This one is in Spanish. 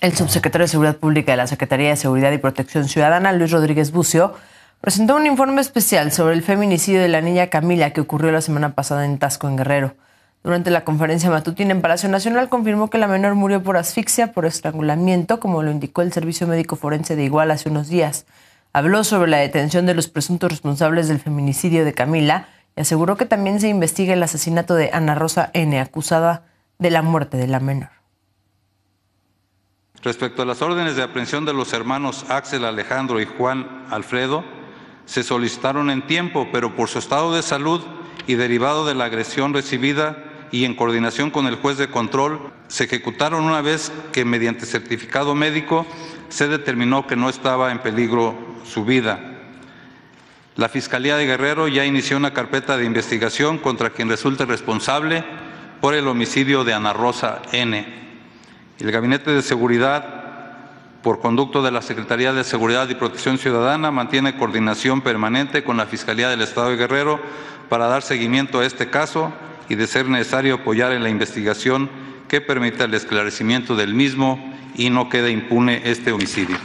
El subsecretario de Seguridad Pública de la Secretaría de Seguridad y Protección Ciudadana, Luis Rodríguez Bucio, presentó un informe especial sobre el feminicidio de la niña Camila que ocurrió la semana pasada en Tasco, en Guerrero. Durante la conferencia matutina en Palacio Nacional confirmó que la menor murió por asfixia, por estrangulamiento, como lo indicó el Servicio Médico Forense de Igual hace unos días. Habló sobre la detención de los presuntos responsables del feminicidio de Camila y aseguró que también se investiga el asesinato de Ana Rosa N., acusada de la muerte de la menor. Respecto a las órdenes de aprehensión de los hermanos Axel Alejandro y Juan Alfredo, se solicitaron en tiempo, pero por su estado de salud y derivado de la agresión recibida y en coordinación con el juez de control, se ejecutaron una vez que mediante certificado médico se determinó que no estaba en peligro su vida. La Fiscalía de Guerrero ya inició una carpeta de investigación contra quien resulte responsable por el homicidio de Ana Rosa N. El Gabinete de Seguridad, por conducto de la Secretaría de Seguridad y Protección Ciudadana, mantiene coordinación permanente con la Fiscalía del Estado de Guerrero para dar seguimiento a este caso y, de ser necesario, apoyar en la investigación que permita el esclarecimiento del mismo y no quede impune este homicidio.